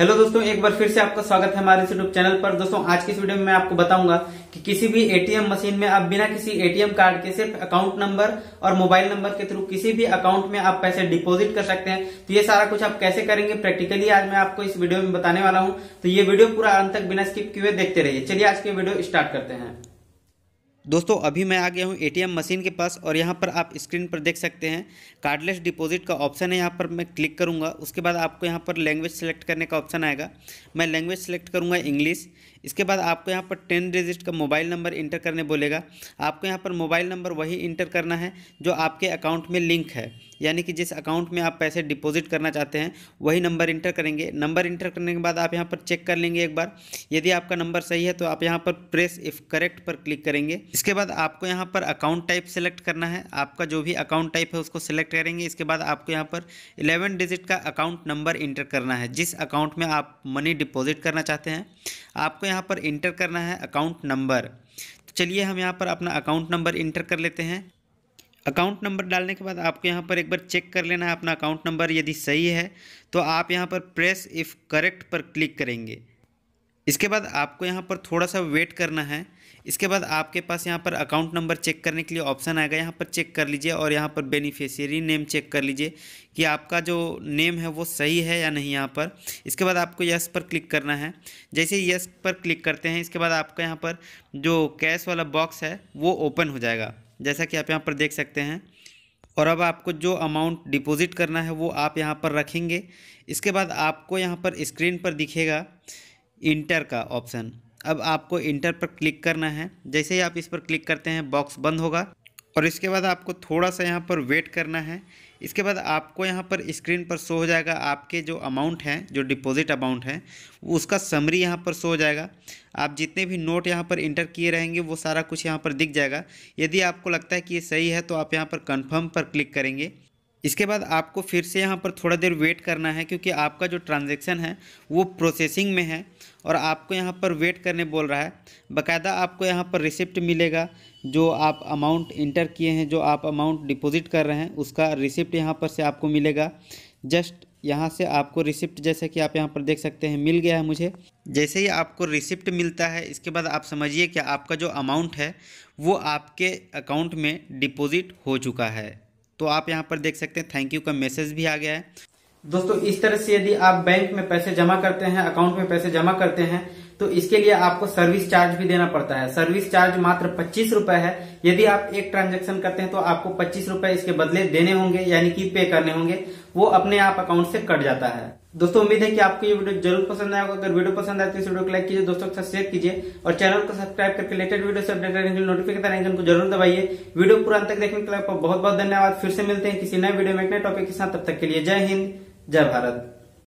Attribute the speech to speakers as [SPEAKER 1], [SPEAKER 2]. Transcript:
[SPEAKER 1] hello दोस्तों एक बार फिर से आपका स्वागत है हमारे यूट्यूब चैनल पर दोस्तों आज की इस वीडियो में मैं आपको बताऊंगा कि किसी भी एटीएम मशीन में आप बिना किसी एटीएम कार्ड के सिर्फ अकाउंट नंबर और मोबाइल नंबर के थ्रू किसी भी अकाउंट में आप पैसे डिपॉजिट कर सकते हैं तो ये सारा कुछ आप कैसे करेंगे प्रैक्टिकली आज मैं आपको इस वीडियो में बताने वाला हूँ तो ये वीडियो पूरा अंत तक बिना स्किप किए देखते रहिए चलिए आज की वीडियो स्टार्ट करते हैं दोस्तों अभी मैं आ गया हूँ एटीएम मशीन के पास और यहाँ पर आप स्क्रीन पर देख सकते हैं कार्डलेस डिपॉजिट का ऑप्शन है यहाँ पर मैं क्लिक करूँगा उसके बाद आपको यहाँ पर लैंग्वेज सेलेक्ट करने का ऑप्शन आएगा मैं लैंग्वेज सेलेक्ट करूँगा इंग्लिश इसके बाद आपको यहाँ पर टेन डिजिट का मोबाइल नंबर इंटर करने बोलेगा आपको यहाँ पर मोबाइल नंबर वही इंटर करना है जो आपके अकाउंट में लिंक है यानी कि जिस अकाउंट में आप पैसे डिपॉजिट करना चाहते हैं वही नंबर इंटर करेंगे नंबर इंटर करने के बाद आप यहाँ पर चेक कर लेंगे एक बार यदि आपका नंबर सही है तो आप यहाँ पर प्रेस इफ़ करेक्ट पर क्लिक करेंगे इसके बाद आपको यहाँ पर अकाउंट टाइप सेलेक्ट करना है आपका जो भी अकाउंट टाइप है उसको सेलेक्ट करेंगे इसके बाद आपको यहाँ पर 11 डिजिट का अकाउंट नंबर इंटर करना है जिस अकाउंट में आप मनी डिपॉजिट करना चाहते हैं आपको यहाँ पर इंटर करना है अकाउंट नंबर तो चलिए हम यहाँ पर अपना अकाउंट नंबर इंटर कर लेते हैं अकाउंट नंबर डालने के बाद आपको यहाँ पर एक बार चेक कर लेना है अपना अकाउंट नंबर यदि सही है तो आप यहाँ पर प्रेस इफ़ करेक्ट पर क्लिक करेंगे इसके बाद आपको यहाँ पर थोड़ा सा वेट करना है इसके बाद आपके पास यहाँ पर अकाउंट नंबर चेक करने के लिए ऑप्शन आएगा यहाँ पर चेक कर लीजिए और यहाँ पर बेनिफिशियरी नेम चेक कर लीजिए कि आपका जो नेम है वो सही है या नहीं यहाँ पर इसके बाद आपको यस पर क्लिक करना है जैसे यस पर क्लिक करते हैं इसके बाद आपका यहाँ पर जो कैश वाला बॉक्स है वो ओपन हो जाएगा जैसा कि आप यहाँ पर देख सकते हैं और अब आपको जो अमाउंट डिपॉजिट करना है वो आप यहाँ पर रखेंगे इसके बाद आपको यहाँ पर स्क्रीन पर दिखेगा इंटर का ऑप्शन अब आपको इंटर पर क्लिक करना है जैसे ही आप इस पर क्लिक करते हैं बॉक्स बंद होगा और इसके बाद आपको थोड़ा सा यहाँ पर वेट करना है इसके बाद आपको यहाँ पर स्क्रीन पर शो हो जाएगा आपके जो अमाउंट है जो डिपॉजिट अमाउंट है उसका समरी यहाँ पर शो हो जाएगा आप जितने भी नोट यहाँ पर इंटर किए रहेंगे वो सारा कुछ यहाँ पर दिख जाएगा यदि आपको लगता है कि ये सही है तो आप यहाँ पर कन्फर्म पर क्लिक करेंगे इसके बाद आपको फिर से यहाँ पर थोड़ा देर वेट करना है क्योंकि आपका जो ट्रांजेक्शन है वो प्रोसेसिंग में है और आपको यहाँ पर वेट करने बोल रहा है बकायदा आपको यहाँ पर रिसिप्ट मिलेगा जो आप अमाउंट इंटर किए हैं जो आप अमाउंट डिपॉजिट कर रहे हैं उसका रिसिप्ट यहाँ पर से आपको मिलेगा जस्ट यहाँ से आपको रिसिप्ट जैसे कि आप यहाँ पर देख सकते हैं मिल गया है मुझे जैसे ही आपको रिसिप्ट मिलता है इसके बाद आप समझिए कि आपका जो अमाउंट है वो आपके अकाउंट में डिपॉजिट हो चुका है तो आप यहाँ पर देख सकते हैं थैंक यू का मैसेज भी आ गया है दोस्तों इस तरह से यदि आप बैंक में पैसे जमा करते हैं अकाउंट में पैसे जमा करते हैं तो इसके लिए आपको सर्विस चार्ज भी देना पड़ता है सर्विस चार्ज मात्र पच्चीस रूपए है यदि आप एक ट्रांजेक्शन करते हैं तो आपको पच्चीस रूपए इसके बदले देने होंगे यानी कि पे करने होंगे वो अपने आप अकाउंट से कट जाता है दोस्तों उम्मीद है कि आपको ये वीडियो जरूर पसंद आएगा अगर वीडियो पसंद आए तो इस वीडियो को लाइक कीजिए दोस्तों के साथ शेयर कीजिए और चैनल को सब्सक्राइब करके लेटेस्ट वीडियो से अपडेट रहने के लिए नोटिफिकेशन आइकन को जरूर दबाइए वीडियो पूरा अंत तक देखने के लिए आपको बहुत बहुत धन्यवाद फिर से मिलते हैं किसी नए वीडियो में एक नए टॉपिक के साथ तब तक के लिए जय हिंद जय भारत